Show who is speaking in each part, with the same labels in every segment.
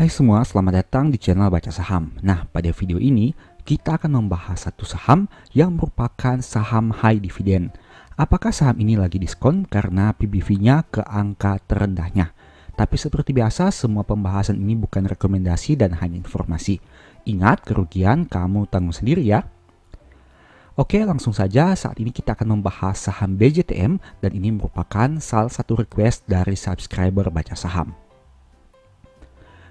Speaker 1: Hai semua, selamat datang di channel Baca Saham. Nah, pada video ini kita akan membahas satu saham yang merupakan saham high dividend. Apakah saham ini lagi diskon karena PBV-nya ke angka terendahnya? Tapi seperti biasa, semua pembahasan ini bukan rekomendasi dan hanya informasi. Ingat, kerugian kamu tanggung sendiri ya. Oke, langsung saja saat ini kita akan membahas saham BJTM dan ini merupakan salah satu request dari subscriber Baca Saham.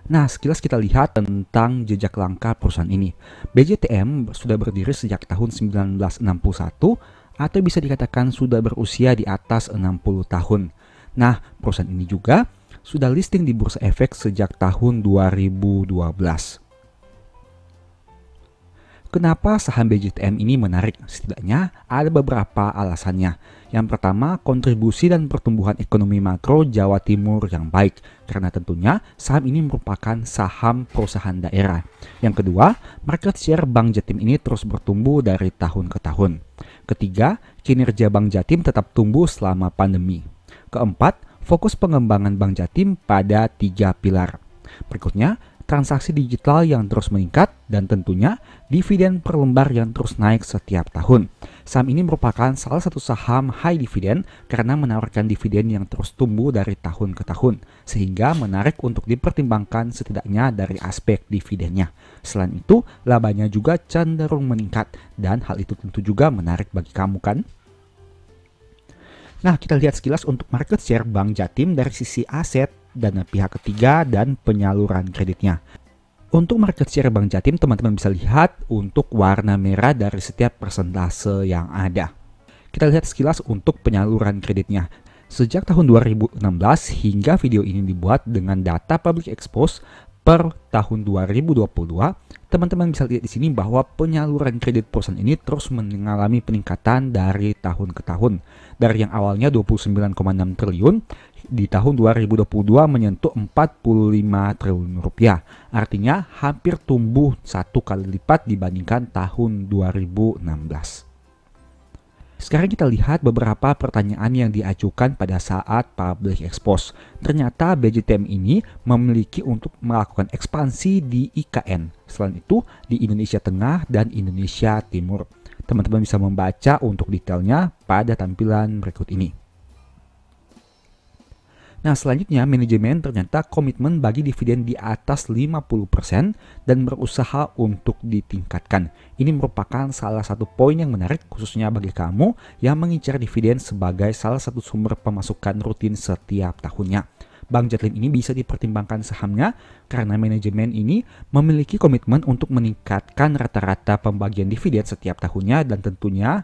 Speaker 1: Nah, sekilas kita lihat tentang jejak langkah perusahaan ini. BJTM sudah berdiri sejak tahun 1961 atau bisa dikatakan sudah berusia di atas 60 tahun. Nah, perusahaan ini juga sudah listing di Bursa Efek sejak tahun 2012. Kenapa saham BJTM ini menarik? Setidaknya ada beberapa alasannya. Yang pertama, kontribusi dan pertumbuhan ekonomi makro Jawa Timur yang baik, karena tentunya saham ini merupakan saham perusahaan daerah. Yang kedua, market share Bank Jatim ini terus bertumbuh dari tahun ke tahun. Ketiga, kinerja Bank Jatim tetap tumbuh selama pandemi. Keempat, fokus pengembangan Bank Jatim pada tiga pilar. Berikutnya, transaksi digital yang terus meningkat, dan tentunya dividen per lembar yang terus naik setiap tahun. Saham ini merupakan salah satu saham high dividend karena menawarkan dividen yang terus tumbuh dari tahun ke tahun, sehingga menarik untuk dipertimbangkan setidaknya dari aspek dividennya. Selain itu, labanya juga cenderung meningkat, dan hal itu tentu juga menarik bagi kamu kan? Nah, kita lihat sekilas untuk market share Bank Jatim dari sisi aset dana pihak ketiga, dan penyaluran kreditnya. Untuk market share Bank Jatim, teman-teman bisa lihat untuk warna merah dari setiap persentase yang ada. Kita lihat sekilas untuk penyaluran kreditnya. Sejak tahun 2016 hingga video ini dibuat dengan data public expose per tahun 2022, teman-teman bisa lihat di sini bahwa penyaluran kredit perusahaan ini terus mengalami peningkatan dari tahun ke tahun. Dari yang awalnya 29,6 triliun di tahun 2022 menyentuh 45 triliun rupiah. Artinya hampir tumbuh satu kali lipat dibandingkan tahun 2016. Sekarang kita lihat beberapa pertanyaan yang diajukan pada saat public expose. Ternyata BJTM ini memiliki untuk melakukan ekspansi di IKN. Selain itu di Indonesia Tengah dan Indonesia Timur. Teman-teman bisa membaca untuk detailnya pada tampilan berikut ini. Nah, selanjutnya manajemen ternyata komitmen bagi dividen di atas 50% dan berusaha untuk ditingkatkan. Ini merupakan salah satu poin yang menarik khususnya bagi kamu yang mengincar dividen sebagai salah satu sumber pemasukan rutin setiap tahunnya. Bank Jatlin ini bisa dipertimbangkan sahamnya karena manajemen ini memiliki komitmen untuk meningkatkan rata-rata pembagian dividen setiap tahunnya dan tentunya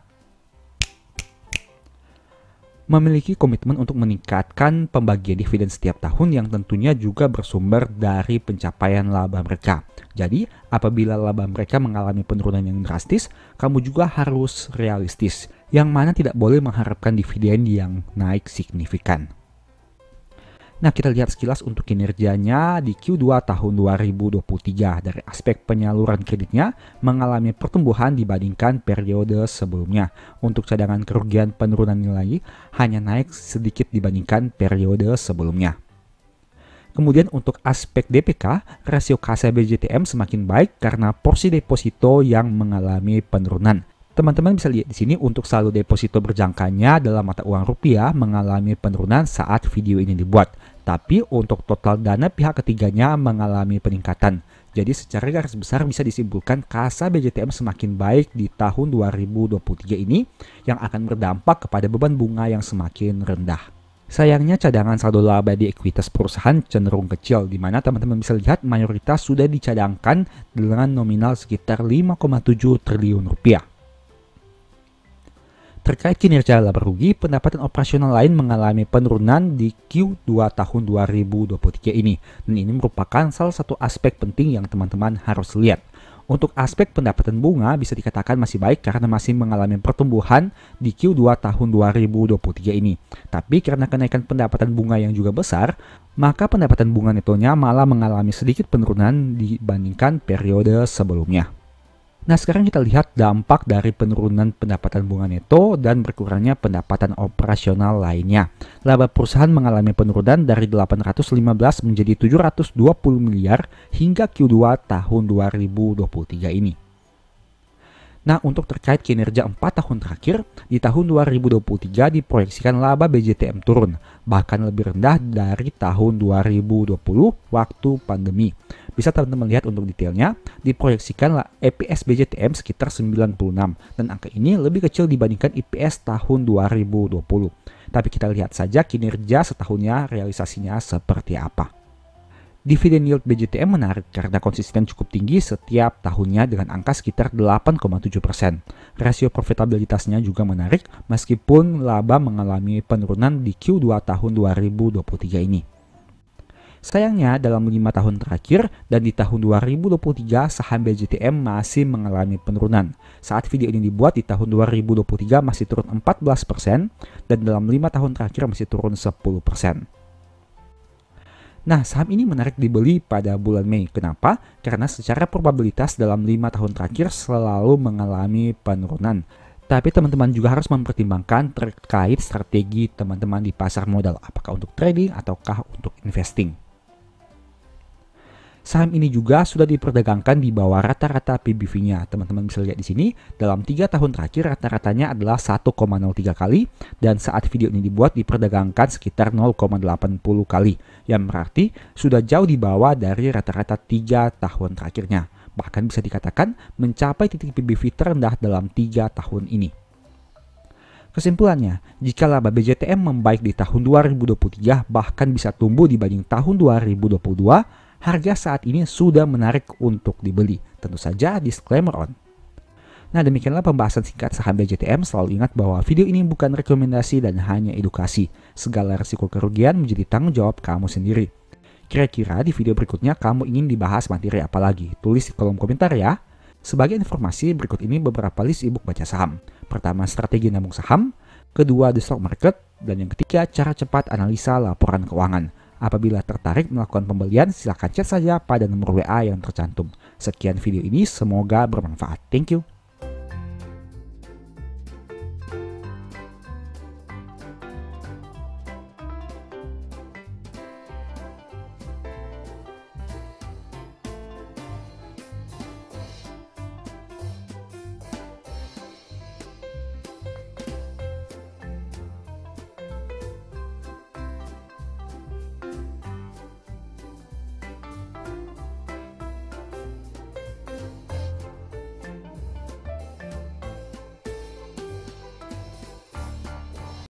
Speaker 1: memiliki komitmen untuk meningkatkan pembagian dividen setiap tahun yang tentunya juga bersumber dari pencapaian laba mereka. Jadi, apabila laba mereka mengalami penurunan yang drastis, kamu juga harus realistis, yang mana tidak boleh mengharapkan dividen yang naik signifikan. Nah kita lihat sekilas untuk kinerjanya di Q2 tahun 2023 dari aspek penyaluran kreditnya mengalami pertumbuhan dibandingkan periode sebelumnya. Untuk cadangan kerugian penurunan nilai hanya naik sedikit dibandingkan periode sebelumnya. Kemudian untuk aspek DPK, rasio KSBJTM JTM semakin baik karena porsi deposito yang mengalami penurunan. Teman-teman bisa lihat di sini untuk saldo deposito berjangkanya dalam mata uang rupiah mengalami penurunan saat video ini dibuat. Tapi untuk total dana pihak ketiganya mengalami peningkatan. Jadi secara garis besar bisa disimpulkan kasa BJTM semakin baik di tahun 2023 ini yang akan berdampak kepada beban bunga yang semakin rendah. Sayangnya cadangan saldo laba di ekuitas perusahaan cenderung kecil di mana teman-teman bisa lihat mayoritas sudah dicadangkan dengan nominal sekitar 5,7 triliun rupiah. Terkait kinerja laba rugi, pendapatan operasional lain mengalami penurunan di Q2 tahun 2023 ini. Dan ini merupakan salah satu aspek penting yang teman-teman harus lihat. Untuk aspek pendapatan bunga bisa dikatakan masih baik karena masih mengalami pertumbuhan di Q2 tahun 2023 ini. Tapi karena kenaikan pendapatan bunga yang juga besar, maka pendapatan bunga netonya malah mengalami sedikit penurunan dibandingkan periode sebelumnya. Nah sekarang kita lihat dampak dari penurunan pendapatan bunga neto dan berkurangnya pendapatan operasional lainnya. Laba perusahaan mengalami penurunan dari 815 menjadi 720 miliar hingga Q2 tahun 2023 ini. Nah, untuk terkait kinerja 4 tahun terakhir, di tahun 2023 diproyeksikan laba BJTM turun, bahkan lebih rendah dari tahun 2020 waktu pandemi. Bisa teman-teman lihat untuk detailnya, diproyeksikanlah EPS BJTM sekitar 96 dan angka ini lebih kecil dibandingkan EPS tahun 2020. Tapi kita lihat saja kinerja setahunnya realisasinya seperti apa. Dividend yield BJTM menarik karena konsisten cukup tinggi setiap tahunnya dengan angka sekitar 8,7%. Rasio profitabilitasnya juga menarik meskipun laba mengalami penurunan di Q2 tahun 2023 ini. Sayangnya dalam lima tahun terakhir dan di tahun 2023 saham BJTM masih mengalami penurunan. Saat video ini dibuat di tahun 2023 masih turun 14% dan dalam lima tahun terakhir masih turun 10%. Nah, saham ini menarik dibeli pada bulan Mei. Kenapa? Karena secara probabilitas dalam lima tahun terakhir selalu mengalami penurunan. Tapi teman-teman juga harus mempertimbangkan terkait strategi teman-teman di pasar modal, apakah untuk trading ataukah untuk investing. Saham ini juga sudah diperdagangkan di bawah rata-rata PBV-nya. Teman-teman bisa lihat di sini, dalam 3 tahun terakhir rata-ratanya adalah 1,03 kali dan saat video ini dibuat diperdagangkan sekitar 0,80 kali. Yang berarti sudah jauh di bawah dari rata-rata 3 tahun terakhirnya. Bahkan bisa dikatakan mencapai titik PBV terendah dalam 3 tahun ini. Kesimpulannya, jika laba BJTM membaik di tahun 2023 bahkan bisa tumbuh dibanding tahun 2022, harga saat ini sudah menarik untuk dibeli. Tentu saja disclaimer on. Nah demikianlah pembahasan singkat saham BJTM. Selalu ingat bahwa video ini bukan rekomendasi dan hanya edukasi. Segala resiko kerugian menjadi tanggung jawab kamu sendiri. Kira-kira di video berikutnya kamu ingin dibahas materi apa lagi? Tulis di kolom komentar ya. Sebagai informasi, berikut ini beberapa list ebook baca saham. Pertama, strategi nabung saham. Kedua, the stock market. Dan yang ketiga, cara cepat analisa laporan keuangan. Apabila tertarik melakukan pembelian, silakan chat saja pada nomor WA yang tercantum. Sekian video ini, semoga bermanfaat. Thank you.